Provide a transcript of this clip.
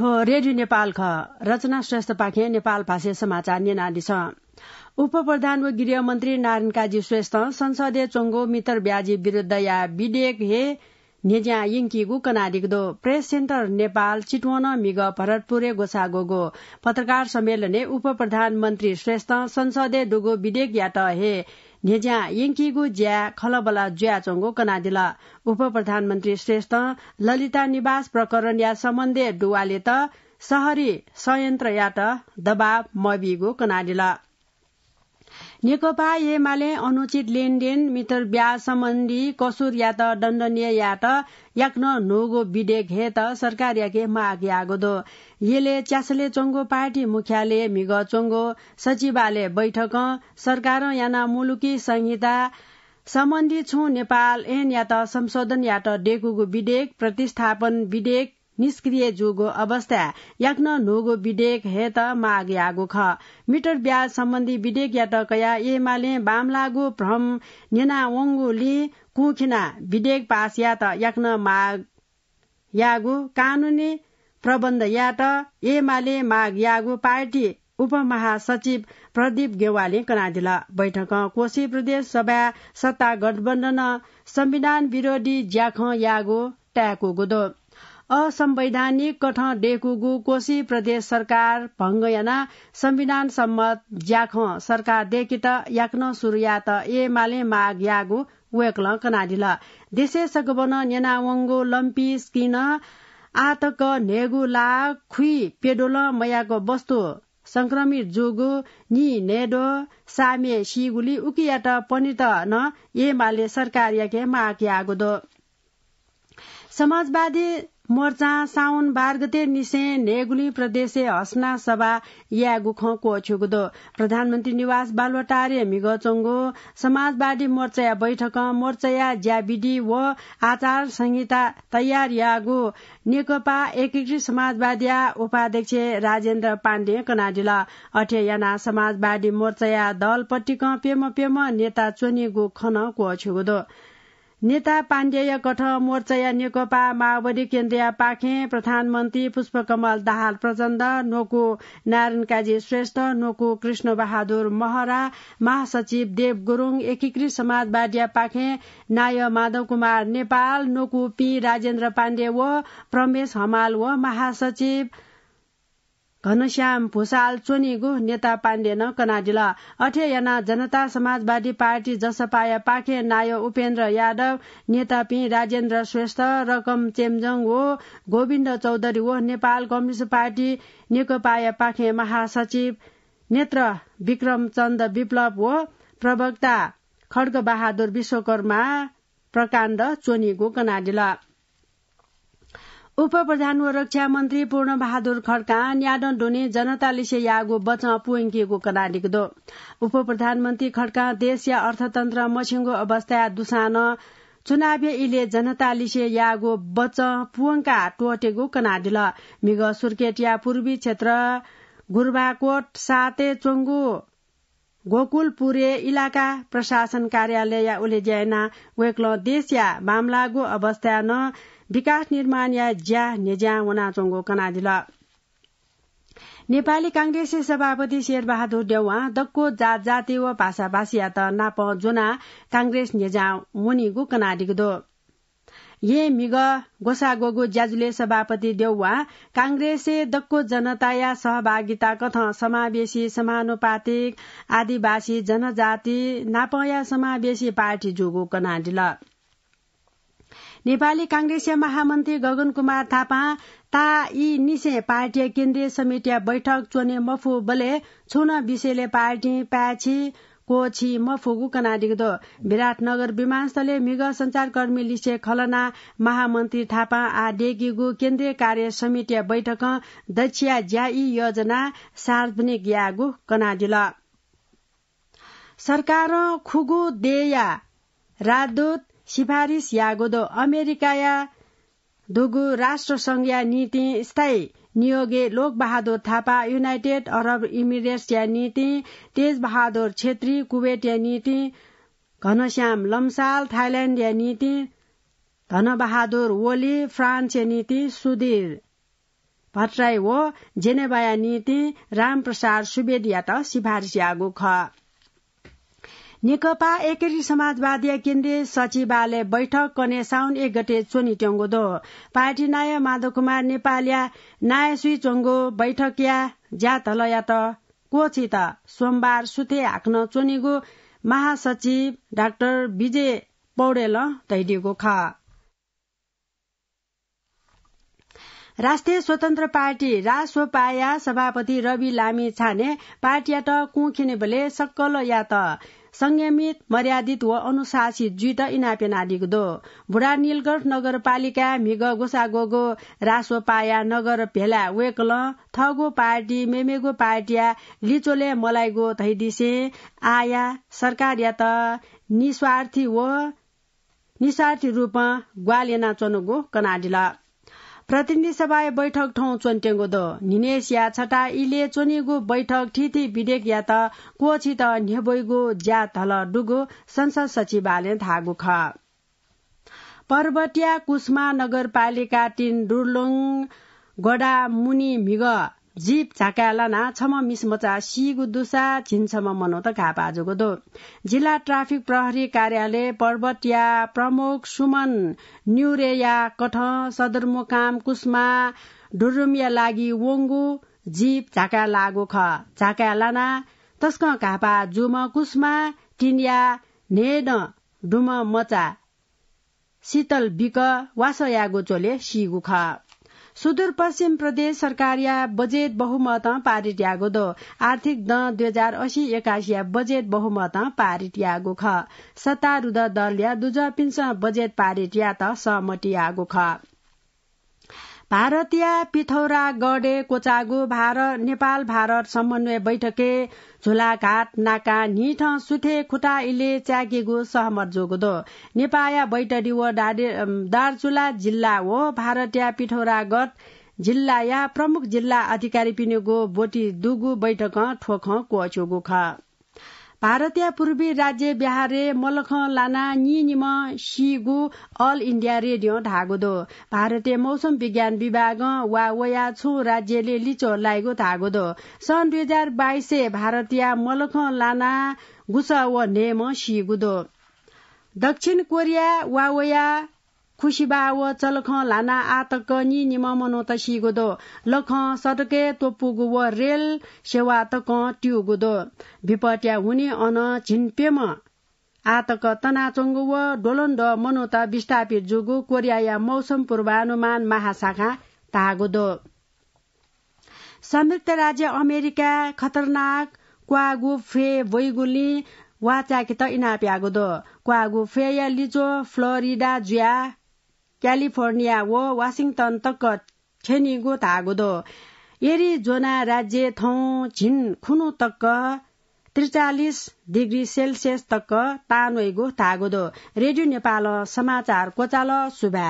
ठो रेडियो नेपाल ख रचना श्रेष्ठ पाखे नेपाल भाषे समाचार निनाली छ उप प्रधान व गृहमन्त्री नारायण काजी श्रेष्ठ संसदीय चोङ्गो मित्र ब्याजी विरूद्ध या विधेयक हे नेज्या यिङकीगु कनादिग्दो प्रेस सेन्टर नेपाल चितवन मिग भरतपुरे गोसागोगो पत्रकार सम्मेलनले उप प्रधानमन्त्री श्रेष्ठ संसदे डुगो विधेयक यात हे नेज्या यिङकीगु ज्या खलबला ज्या चोङ्गो कनादिला उप प्रधानमन्त्री श्रेष्ठ ललिता निवास प्रकरण या सम्बन्धे डुवाले त शहरी यात दबाव मबिगो कनादिला नेकपा एमाले अनुचित लेनदेन मित्र ब्याज सम्बन्धी कसुर या त दण्डनीय या त याक्न नोगो विधेयक हे त सरकार याके माग यागोदो येले च्यासले चोङ्गो पार्टी मुख्यालय मिग चोङ्गो सचिवालय बैठक सरकार याना मुलुकी संहिता सम्बन्धी छु नेपाल एन या त संशोधन या त डेकुको विधेयक प्रतिस्थापन विधेयक निष्क्रिय जोगो अवस्था याक्न नोगो विधेयक त माग यागो ख मिटर ब्याज सम्बन्धी विधेयक त कया एमाले बामलागो भ्रम नेना ली कुखिना विधेयक पास यात याक्न माग यागो कानूनी प्रबन्ध या त एमाले माग यागो पार्टी उपमहासचिव प्रदीप गेवाले कनादिल बैठक कोशी प्रदेश सभा सत्ता गठबन्धन संविधान विरोधी ज्याख यागो ट्याको गोदो असंवैधानिक कठ डेकुगु कोशी प्रदेश सरकार भंगयना संविधान सम्मत ज्याख सरकार त याक्न सुरुयात एमाले माग यागु वेक्ल कनाडिल देशे सगवन नेनावङ्गो लम्पी स्किन आतक नेगु ला खुइ पेडोल मयाको वस्तु संक्रमित जोगो नि नेडो सामे सिगुली उकियाट पनि त न एमाले सरकार याके माग दो समाजवादी मोर्चा साउन गते निसे नेगुली प्रदेशे हस्ना सभा या गुखको छुगुदो प्रधानमन्त्री निवास मिगो मिगचोङ्गो समाजवादी मोर्चाया बैठक मोर्चाया ज्याबिडी व आचार संहिता तयार यागु नेकपा एकीकृत समाजवादीया उपाध्यक्ष राजेन्द्र पाण्डे कनाडिला अठेयाना समाजवादी मोर्चा दलपट्टिक पेम पेम नेता चोनिगु खन को छुगुदो नेता पाण्डेय गठ या नेकपा माओवादी केन्द्रीय पाखे प्रधानमन्त्री पुष्पकमल दाहाल प्रचण्ड नोको नारायण काजी श्रेष्ठ नोको कृष्ण बहादुर महरा महासचिव देव गुरूङ एकीकृत समाजवादी पाखे नाय माधव कुमार नेपाल नोकु पी राजेन्द्र पाण्डे व प्रमेश हमाल व महासचिव घनश्याम भूषाल चोनिगु नेता पाण्डे न कनाडिला अठेयना जनता समाजवादी पार्टी जसपाया पाखे नायो उपेन्द्र यादव नेता पी राजेन्द्र श्रेष्ठ रकम चेमजङ हो गोविन्द चौधरी हो नेपाल कम्युनिष्ट पार्टी नेकपाया पाखे महासचिव नेत्र विक्रम चन्द विप्लव हो प्रवक्ता खड्ग बहादुर विश्वकर्मा प्रकाण्ड चोनिगु कनाडिला उप प्रधान रक्षा मन्त्री पूर्ण बहादुर खड्का जनताले से यागो बच पुवेङ्किएको कनाडिग्दो उप प्रधानमन्त्री खड्का देश या अर्थतन्त्र मसिङ्गो अवस्था दुसान चुनावी इले जनता लिसे यागो बच पुवङका टोटेगो कनाडिल मिग सुर्केट पूर्वी क्षेत्र गुर्बाकोट साते चोङ्गु गोकुलपुरे इलाका प्रशासन कार्यालय या उलेज्याना वेक्ल देश या मामलागो अवस्था न विकास निर्माण या ज्या नेज्या वनाचोङ्गो कनादिल नेपाली कांग्रेस सभापति शेरबहादुर देउवा दक्को जात जाति व भाषाभाषी या त नाप जोना कांग्रेस नेजा मुनिगु कनाडिगदो ये मिग गोसा गोसागोगु ज्याजुले सभापति देउवा कांग्रेस दक्को जनता या सहभागिता कथ समावेशी समानुपातिक आदिवासी जनजाति नाप या समावेशी पार्टी जोगो कनाडिला नेपाली कांग्रेसीय महामन्त्री गगन कुमार थापा ता यी निसे पार्टी केन्द्रीय समिति बैठक चोने मफु बले छुन विषयले पार्टी प्याछी कोछि मफुगु कनाडिग्दो विराटनगर विमानस्थलले मिग संचारकर्मी लिसे खलना महामन्त्री थापा आडेगीगु केन्द्रीय कार्य समिति बैठक दक्षिया ज्याई योजना सार्वजनिक यागु कनाडिल सरकार खुगु देया राजदूत सिफारिस यागोदो या दुगु राष्ट्र संघीय नीति स्थायी नियोगे Lok Bahadur Thapa United Arab Emirates या नीति तेज बहादुर छेत्री कुवेत या नीति घनश्याम लम्साल थाइल्याण्ड या नीति धनबहादुर ओली फ्रान्स या नीति सुधीर भट्टराई हो जेनेवाया नीति रामप्रसाद सुवेदिया त सिफारिस यागो ख नेकपा एकेरी समाजवादी केन्द्रीय सचिवालय बैठक कने साउन एक गते चोनी ट्याङ्गो दो पार्टी नाय माधव कुमार नेपालिया नाय सुई चोङ्गो बैठक या ज्यात या त त सोमबार सुते हाक्न चोनीगो महासचिव डाक्टर विजय पौडेल तैडिएको ख राष्ट्रिय स्वतन्त्र पार्टी रासोपाया सभापति रवि लामी छाने पार्टी त कुखिने बोले सक्कल या त संयमित मर्यादित व अनुशासित जित इनापेना नालिग्दो भुडा निलगढ नगरपालिका मिग गोसागोगो रासोपाया नगर भेला वेकल थगो पार्टी मेमेगो पार्टिया लिचोले मलाइगो थैदिसे आया सरकार या त निस्वार्थी व निस्वार्थी रूपमा ग्वालेना चनोगो कनाडिला प्रतिनिधि सभा बैठक ठौं चोन्टेङ्गो दो निनेस या छटा इले चोनिगु बैठक ठिथि विधेयक या त कोछि त ज्या थल डुगु संसद सचिवालय थागु ख पर्वटिया कुष्मा नगरपालिका तीन डुर्लुङ गडा मुनि मिग जीप झाकाला मिस मिसमचा सिगु दुसा झिन्छम मनौत घापाजोको दो जिल्ला ट्राफिक प्रहरी कार्यालय पर्वतिया प्रमुख सुमन न्युरेया कठ सदरमुकाम कुस्मा ढुरुमिया लागि वोङ्गु जीप झाका लागो ख झाका लाना तस्क घापा जुम कुस्मा टिनिया नेन डुम मचा शीतल बिक वासयागो चोले सिगु ख सुदूरपश्चिम प्रदेश सरकार बजेट बहुमत पारित यागो दो आर्थिक दुई हजार अस्सी एक्कासी बजेट बहुमत पारित यागो ख सत्तारूढ दल या दुज पिन्स बजेट पारित या त सहमति आगो ख भारतीय पिथौरागढे कोचागु भार नेपाल भारत समन्वय बैठके झुलाघाट नाका निठ सुथे खुटा इले च्यागेगु सहमत जोगदो नेपाल बैटरी व दार्चुला जिल्ला हो भारतीय पिठौरागढ जिल्ला या प्रमुख जिल्ला अधिकारी पिनेगो बोटी दुगु बैठक ठोख कोअचोगु ख भारतीय पूर्वी राज्य बिहारे मलख लाना निम सिगु अल इण्डिया रेडियो धागोदो भारतीय मौसम विज्ञान विभाग वा वया छु राज्यले लिचो लागेको धागोदो सन् दुई हजार बाइसे भारतीय मलख लाना गुस व नेम सिगुदो दक्षिण कोरिया वया व चलख लाना आतक नि निम मनोत सिगोदो लख सटके तोपुगु व रेल सेवा तक ट्युगुदो भिपट्या हुने अन झिन्पेम आतक तनाचोङ्गु व डोलन्ड मनोता विस्थापित जुगु कोरिया मौसम पूर्वानुमान महाशाखा तागुदो संयुक्त राज्य अमेरिका खतरनाक क्वागु फे वैगुली वाचाकित इनाप्यागुदो क्वागु फेया लिचो फ्लोरिडा जुया क्यालिफोर्निया व वासिङटन तक छेनिगो धागुदो एरिजोना राज्य थौं झिन खुनु तक त्रिचालिस डिग्री सेल्सियस तक तानोइगो धागुदो रेडियो नेपाल समाचार कोचाल सुभा